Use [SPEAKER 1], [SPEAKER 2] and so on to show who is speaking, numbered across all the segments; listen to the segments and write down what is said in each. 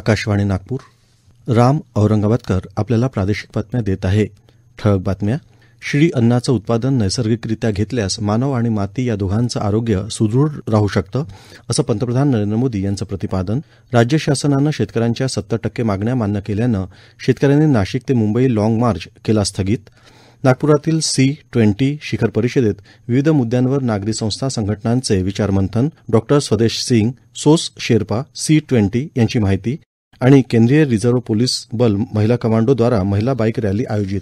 [SPEAKER 1] आकाशवाणी नागपूर राम औरंगाबादकर आपल्याला प्रादेशिक बातम्या देत आहे ठळक बातम्या श्री अन्नाचं उत्पादन नैसर्गिकरित्या घेतल्यास मानव आणि माती या दोघांचं आरोग्य सुदृढ राहू शकतं असं पंतप्रधान नरेंद्र मोदी यांचं प्रतिपादन राज्य शासनानं शेतकऱ्यांच्या सत्तर टक्के मागण्या मान्य केल्यानं शेतकऱ्यांनी नाशिक ते मुंबई लाँग मार्च केला स्थगित नागपुरातील सी ट्वेंटी शिखर परिषदेत विविध मुद्द्यांवर नागरी संस्था संघटनांचे विचारमंथन doctor Swadesh Singh sous sherpa C twenty यांची माहिती आणि केंद्रीय रिझर्व्ह पोलीस बल महिला कमांडो द्वारा महिला बाईक रॅली आयोजित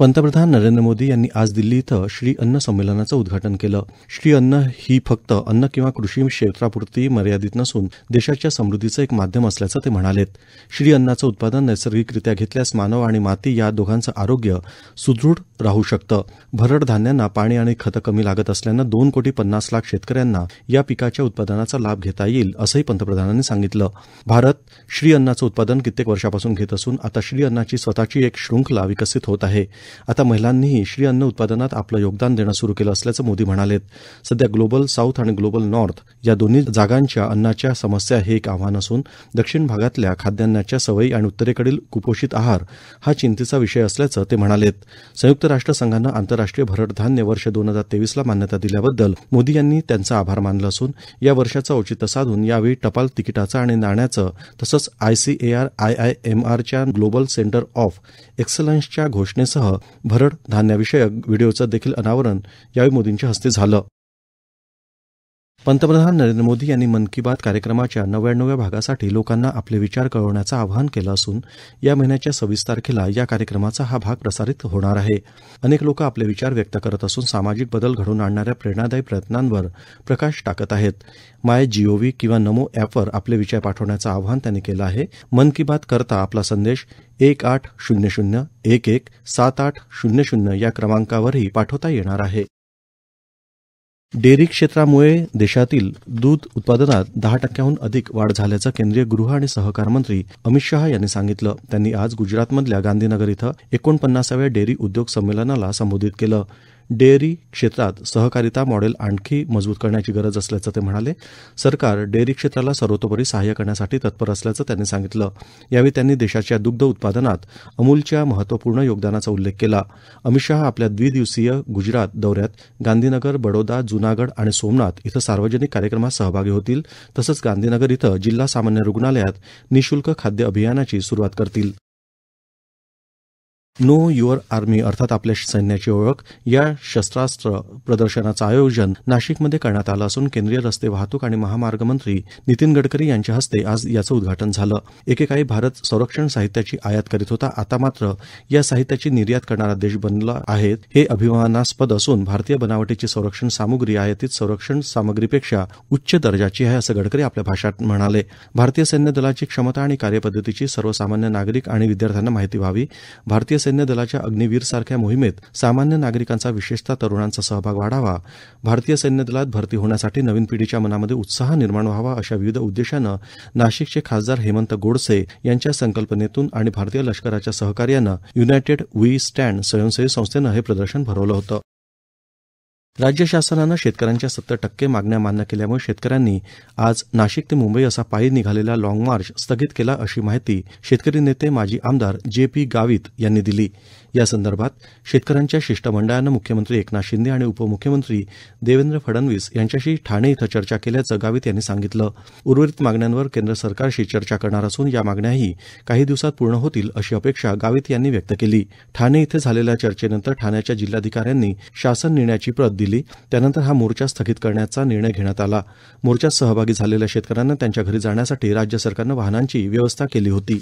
[SPEAKER 1] पंतप्रधान नरेंद्र मोदी यांनी आज दिल्ली इथं श्री अन्न संमेलनाचं उद्घाटन केलं श्री अन्न ही फक्त अन्न किंवा कृषी क्षेत्रापुरती मर्यादित नसून देशाच्या समृद्धीचं एक माध्यम असल्याचं ते म्हणालेत श्री अन्नाचं उत्पादन नैसर्गिकरित्या घेतल्यास मानव आणि माती या दोघांचं आरोग्य सुदृढ राहू शकतं भरड धान्यांना पाणी आणि खतं कमी लागत असल्यानं दोन कोटी पन्नास लाख शेतकऱ्यांना या पिकाच्या उत्पादनाचा लाभ घेता येईल असंही पंतप्रधानांनी सांगितलं भारत श्री अन्नाचं उत्पादन कित्येक वर्षापासून घेत असून आता श्री अन्नाची स्वतःची एक श्रृंखला विकसित होत आहे आता महिलांनीही श्री अन्न उत्पादनात आपलं योगदान देणं सुरू केलं असल्याचं मोदी म्हणालेत सध्या ग्लोबल साऊथ आणि ग्लोबल नॉर्थ या दोन्ही जागांच्या अन्नाच्या समस्या हे एक आव्हान असून दक्षिण भागातल्या खाद्यान्नाच्या सवयी आणि उत्तरेकडील कुपोषित आहार हा चिंतेचा विषय असल्याचं ते म्हणालेत संयुक्त राष्ट्रसंघानं आंतरराष्ट्रीय भरडधान्य वर्ष दोन हजार तेवीसला मान्यता दिल्याबद्दल मोदी यांनी त्यांचा आभार मानलं असून या वर्षाचं औचित्य साधून यावेळी टपाल तिकिटाचं आणि नाण्याचं तसंच आयसीएआर आयआयएमआरच्या ग्लोबल सेंटर ऑफ एक्सलन्सच्या घोषणेसह भरड धान्याविषयक व्हिडिओचं देखील अनावरण यावेळी मोदींच्या हस्ते झालं पंतप्रधान नरेंद्र मोदी यांनी मन की बात कार्यक्रमाच्या नव्याण्णव्या भागासाठी लोकांना आपले विचार कळवण्याचं आवाहन केलं असून या महिन्याच्या सव्वीस तारखेला या कार्यक्रमाचा हा भाग प्रसारित होणार आहे अनेक लोक आपले विचार व्यक्त करत असून सामाजिक बदल घडवून आणणाऱ्या प्रेरणादायी प्रयत्नांवर प्रकाश टाकत आहेत माय जीओव्ही किंवा नमो ॲपवर आपले विचार पाठवण्याचं आवाहन त्यांनी केलं आहे मन की बात करता आपला संदेश एक आठ शून्य शून्य एक एक सात आठ शून्य शून्य या क्रमांकावरही पाठवता येणार आहे डेअरी क्षेत्रामुळे देशातील दूध उत्पादनात दहा टक्क्याहून अधिक वाढ झाल्याचं केंद्रीय गृह आणि सहकार मंत्री अमित शहा यांनी सांगितलं त्यांनी आज गुजरातमधल्या गांधीनगर इथं एकोणपन्नासाव्या डेअरी उद्योग संमेलनाला संबोधित केलं डेअरी क्षेत्रात सहकारिता मॉडेल आणखी मजबूत करण्याची गरज असल्याचं ते म्हणाले सरकार डेअरी क्षेत्राला सर्वतोपरी सहाय्य करण्यासाठी तत्पर असल्याचं त्यांनी सांगितलं यावेळी त्यांनी देशाच्या दुग्ध उत्पादनात अमूलच्या महत्त्वपूर्ण योगदानाचा उल्लेख केला अमित शहा आपल्या द्विदिवसीय गुजरात दौऱ्यात गांधीनगर बडोदा जुनागड आणि सोमनाथ इथं सार्वजनिक कार्यक्रमात सहभागी होतील तसंच गांधीनगर इथं जिल्हा सामान्य रुग्णालयात निशुल्क खाद्य अभियानाची सुरुवात करतील नो युअर आर्मी अर्थात आपल्या सैन्याची ओळख या शस्त्रास्त्र प्रदर्शनाचं आयोजन नाशिकमध्ये करण्यात आलं असून केंद्रीय रस्ते वाहतूक आणि महामार्ग मंत्री नितीन गडकरी यांच्या हस्ते आज याचं उद्घाटन झालं एकेकाळी भारत संरक्षण साहित्याची आयात करीत होता आता मात्र या साहित्याची निर्यात करणारा देश बनला आहे हे अभिमानास्पद असून भारतीय बनावटीची संरक्षण सामुग्री आयातीत संरक्षण सामग्रीपेक्षा उच्च दर्जाची आहे असं गडकरी आपल्या भाषात म्हणाले भारतीय सैन्य दलाची क्षमता आणि कार्यपद्धतीची सर्वसामान्य नागरिक आणि विद्यार्थ्यांना माहिती व्हावी भारतीय सैन्य दलाच्या अग्निवीर सारख्या मोहिमेत सामान्य नागरिकांचा विशेषतः तरुणांचा सहभाग वाढावा भारतीय सैन्य दलात भरती होण्यासाठी नवीन पिढीच्या मनामध्ये उत्साह निर्माण व्हावा अशा विविध उद्देशानं नाशिकचे खासदार हेमंत गोडसे यांच्या संकल्पनेतून आणि भारतीय लष्कराच्या सहकार्यानं युनायटेड वी स्टँड स्वयंसेवी संस्थेनं हे प्रदर्शन भरवलं होतं राज्य शासनानं शेतकऱ्यांच्या सत्तर टक्के मागण्या मान्य केल्यामुळे शेतकऱ्यांनी आज नाशिक ते मुंबई असा पायी निघालेला लाँग मार्च स्थगित केला अशी माहिती शेतकरी नेते माजी आमदार जे पी गावित यांनी दिली यासंदर्भात शेतकऱ्यांच्या शिष्टमंडळानं मुख्यमंत्री एकनाथ शिंदे आणि उपमुख्यमंत्री देवेंद्र फडणवीस यांच्याशी ठाणे इथं चर्चा केल्याचं गावित यांनी सांगितलं उर्वरित मागण्यांवर केंद्र सरकारशी चर्चा करणार असून या मागण्याही काही दिवसात पूर्ण होतील अशी अपेक्षा गावित यांनी व्यक्त केली ठाणे इथं झालेल्या चर्चेनंतर ठाण्याच्या जिल्हाधिकाऱ्यांनी शासन निर्णयाची प्रत दिली त्यानंतर हा मोर्चा स्थगित करण्याचा निर्णय घेण्यात आला मोर्चात सहभागी झालेल्या शेतकऱ्यांना त्यांच्या घरी जाण्यासाठी राज्य सरकारनं वाहनांची व्यवस्था केली होती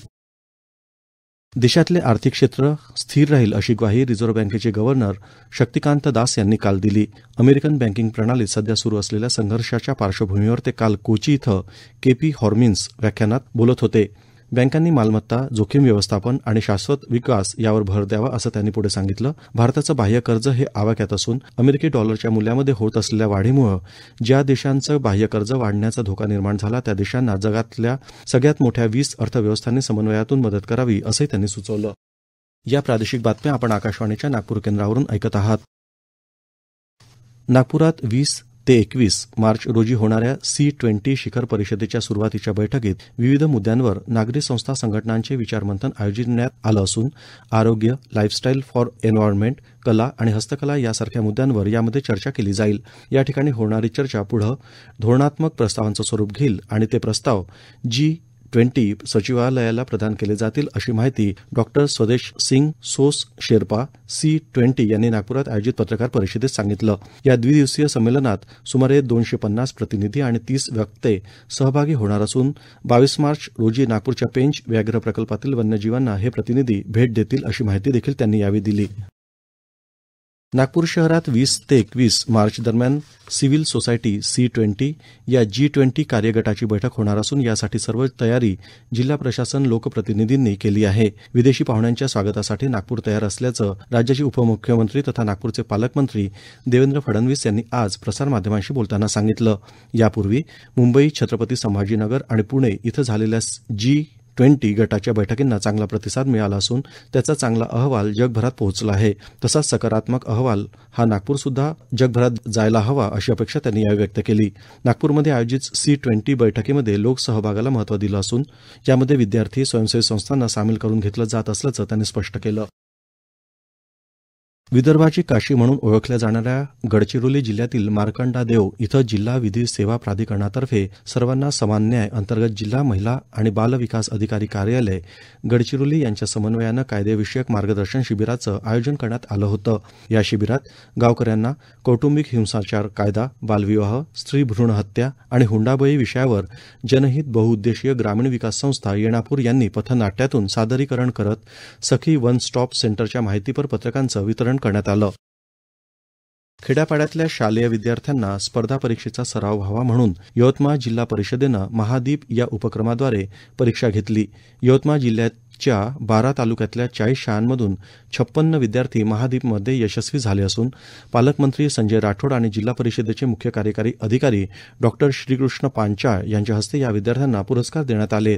[SPEAKER 1] देशातले आर्थिक क्षेत्र स्थिर राहील अशी ग्वाही रिझर्व्ह बँकेचे गव्हर्नर शक्तिकांत दास यांनी काल दिली अमेरिकन बँकिंग प्रणालीत सध्या सुरू असलेल्या संघर्षाच्या पार्श्वभूमीवर ते काल कोची इथं केपी हॉर्मिन्स व्याख्यानात बोलत होते बँकांनी मालमत्ता जोखीम व्यवस्थापन आणि शाश्वत विकास यावर भर द्यावा असं त्यांनी पुढे सांगितलं भारताचं बाह्य कर्ज हे आवाक्यात असून अमेरिकी डॉलरच्या मूल्यामध्ये होत असलेल्या वाढीमुळे ज्या देशांचं बाह्य कर्ज वाढण्याचा धोका निर्माण झाला त्या देशांना जगातल्या सगळ्यात मोठ्या वीस अर्थव्यवस्थांनी समन्वयातून मदत करावी असंही त्यांनी सुचवलं या प्रादेशिक बातम्या आपण आकाशवाणीच्या नागपूर केंद्रावरून ऐकत आहात नागपुरात वीस ते एकवीस मार्च रोजी होणाऱ्या सी ट्वेंटी शिखर परिषदेच्या सुरुवातीच्या बैठकीत विविध मुद्द्यांवर नागरी संस्था संघटनांचे विचारमंथन करण्यात आलं असून आरोग्य लाईफस्टाईल फॉर एन्व्हायरमेंट कला आणि हस्तकला यासारख्या मुद्द्यांवर यामध्ये चर्चा केली जाईल या ठिकाणी होणारी चर्चा पुढं धोरणात्मक प्रस्तावांचं स्वरूप घेईल आणि ते प्रस्ताव जी ट्वेंटी सचिवालयाला प्रदान केले जातील अशी माहिती doctor Swadesh Singh sous sherpa C twenty यांनी नागपुरात आयोजित पत्रकार परिषदेत सांगितलं या द्विदिवसीय संमेलनात सुमारे दोनशे पन्नास प्रतिनिधी आणि तीस व्यक्ते सहभागी होणार असून बावीस मार्च रोजी नागपूरच्या पेंच व्याघ्र प्रकल्पातील वन्यजीवांना हे प्रतिनिधी भेट देतील अशी माहिती देखील त्यांनी यावेळी दिली नागपूर शहरात वीस ते एकवीस मार्च दरम्यान सिव्हिल सोसायटी सी ट्वेंटी या जी ट्वेंटी कार्यगटाची बैठक होणार असून यासाठी सर्व तयारी जिल्हा प्रशासन लोकप्रतिनिधींनी केली आहे विदेशी पाहुण्यांच्या स्वागतासाठी नागपूर तयार असल्याचं राज्याचे उपमुख्यमंत्री तथा नागपूरचे पालकमंत्री देवेंद्र फडणवीस यांनी आज प्रसारमाध्यमांशी बोलताना सांगितलं यापूर्वी मुंबई छत्रपती संभाजीनगर आणि पुणे इथं झालेल्या जी ट्वेंटी गटाच्या बैठकींना चांगला प्रतिसाद मिळाला असून त्याचा चांगला अहवाल जगभरात पोहोचला आहे तसाच सकारात्मक अहवाल हा नागपूरसुद्धा जगभरात जायला हवा अशी अपेक्षा त्यांनी यावेळी व्यक्त केली नागपूरमध्ये आयोजित सी ट्वेंटी बैठकीमध्ये लोकसहभागाला महत्व दिलं असून यामध्ये विद्यार्थी स्वयंसेवी संस्थांना सामील करून घेतलं जात असल्याचं त्यांनी स्पष्ट केलं विदर्भाची काशी म्हणून ओळखल्या जाणाऱ्या गडचिरोली जिल्ह्यातील मार्कंडा देव इथं जिल्हा विधी सेवा प्राधिकरणातर्फे सर्वांना समान न्याय अंतर्गत जिल्हा महिला आणि बाल विकास अधिकारी कार्यालय गडचिरोली यांच्या समन्वयानं कायदेविषयक मार्गदर्शन शिबिराचं आयोजन करण्यात आलं होतं या शिबिरात गावकऱ्यांना कौटुंबिक हिंसाचार कायदा बालविवाह स्त्री भ्रूण हत्या आणि हुंडाबळी विषयावर जनहित बहुउद्देशीय ग्रामीण विकास संस्था येणापूर यांनी पथनाट्यातून सादरीकरण करत सखी वन स्टॉप सेंटरच्या माहितीपर पत्रकांचं वितरण करण्यात आलं खेड्यापाड्यातल्या शालेय विद्यार्थ्यांना स्पर्धा परीक्षेचा सराव व्हावा म्हणून यवतमाळ जिल्हा परिषदेनं महादीप या उपक्रमाद्वारे परीक्षा घेतली यवतमाळ जिल्ह्याच्या बारा तालुक्यातल्या चाळीस शाळांमधून छप्पन्न विद्यार्थी महादीपमध्ये यशस्वी झाले असून पालकमंत्री संजय राठोड आणि जिल्हा परिषदेचे मुख्य कार्यकारी अधिकारी डॉक्टर श्रीकृष्ण पांचाळ यांच्या हस्ते या विद्यार्थ्यांना पुरस्कार देण्यात आले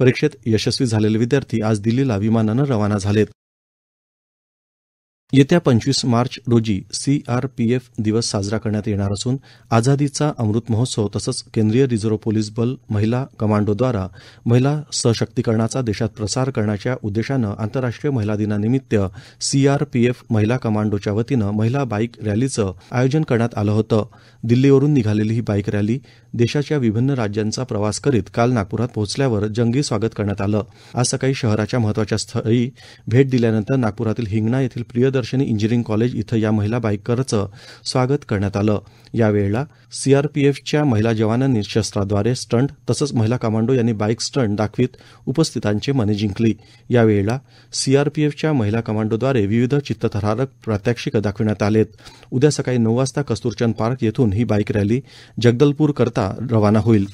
[SPEAKER 1] परीक्षेत यशस्वी झालेले विद्यार्थी आज दिल्लीला विमानानं रवाना झालेत येत्या पंचवीस मार्च रोजी सीआरपीएफ दिवस साजरा करण्यात येणार असून आझादीचा अमृत महोत्सव तसंच केंद्रीय रिझर्व्ह पोलीस बल महिला कमांडोद्वारा महिला सशक्तीकरणाचा देशात प्रसार करण्याच्या उद्देशानं आंतरराष्ट्रीय महिला दिनानिमित्त सीआरपीएफ महिला कमांडोच्या वतीनं महिला बाईक रॅलीचं आयोजन करण्यात आलं होतं दिल्लीवरून निघालेली ही बाईक रॅली देशाच्या विभिन्न राज्यांचा प्रवास करीत काल नागपुरात पोहोचल्यावर जंगी स्वागत करण्यात आलं आज सकाळी शहराच्या महत्वाच्या स्थळी भेट दिल्यानंतर नागपुरातील हिंगणा येथील प्रियदर्शनी इंजिनिअरिंग कॉलेज इथं या महिला बाईकरचं स्वागत करण्यात आलं यावेळेला सीआरपीएफच्या महिला जवानांनी शस्त्राद्वारे स्टंट तसंच महिला कमांडो यांनी बाईक स्टंट दाखवीत उपस्थितांचे मने जिंकली यावेळेला सीआरपीएफच्या महिला कमांडोद्वारे विविध चित्तथरारक प्रात्यक्षिक दाखविण्यात आलेत उद्या सकाळी नऊ वाजता कस्तुरचंद पार्क येथून ही बाईक रॅली करता रवाना होईल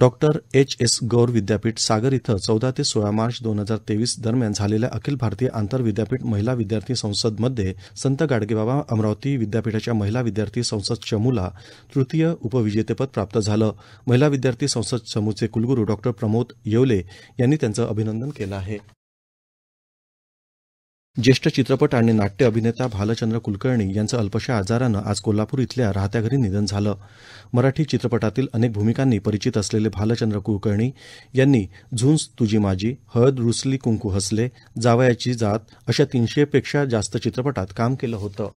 [SPEAKER 1] डॉक्टर एच एस गौर विद्यापीठ सागर इथं चौदा ते सोळा मार्च दोन हजार तेवीस दरम्यान झालेल्या अखिल भारतीय आंतर विद्यापीठ महिला विद्यार्थी संसदमध्ये संत गाडगेबाबा अमरावती विद्यापीठाच्या महिला विद्यार्थी संसद चमूला तृतीय उपविजेतेपद प्राप्त झालं महिला विद्यार्थी संसद चमूचे कुलगुरू डॉ प्रमोद येवले यांनी त्यांचं अभिनंदन केलं आहे ज्येष्ठ चित्रपट आणि नाट्य अभिनेता भालचंद्र कुलकर्णी यांचं अल्पशा आजारानं आज कोल्हापूर इथल्या राहत्या घरी निधन झालं मराठी चित्रपटातील अनेक भूमिकांनी परिचित असलेले भालचंद्र कुलकर्णी यांनी झुंज तुझी माजी हळद रुसली कुंकू हसले जावयाची जात अशा तीनशेपेक्षा जास्त चित्रपटात काम केलं होतं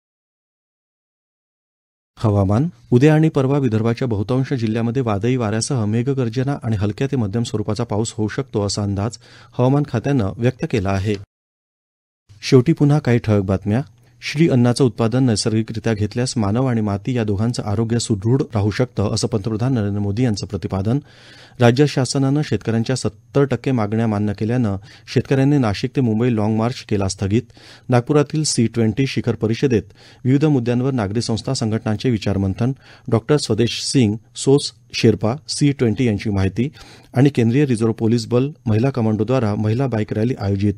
[SPEAKER 1] हवामान उद्या आणि परवा विदर्भाच्या बहुतांश जिल्ह्यामध्ये वादळी वाऱ्यासह मेघगर्जना आणि हलक्या ते मध्यम स्वरूपाचा पाऊस होऊ शकतो असा अंदाज हवामान खात्यानं व्यक्त केला आहे शेवटी पुन्हा काही ठळक बातम्या श्री अन्नाचं उत्पादन नैसर्गिकरित्या घेतल्यास मानव आणि माती या दोघांचं आरोग्य सुदृढ राहू शकतं असं पंतप्रधान नरेंद्र मोदी यांचं प्रतिपादन राज्य शासनानं शेतकऱ्यांच्या सत्तर टक्के मागण्या मान्य केल्यानं शेतकऱ्यांनी नाशिक ते मुंबई लाँग मार्च केला स्थगित नागपुरातील सी ट्वेंटी शिखर परिषदेत विविध मुद्द्यांवर नागरी संस्था संघटनांचे विचारमंथन doctor Swadesh Singh sous sherpa C twenty यांची माहिती आणि केंद्रीय रिझर्व्ह पोलीस बल महिला कमांडोद्वारा महिला बाईक रॅली आयोजित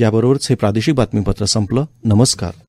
[SPEAKER 1] याबरोबरच हे प्रादेशिक बातमीपत्र संपलं नमस्कार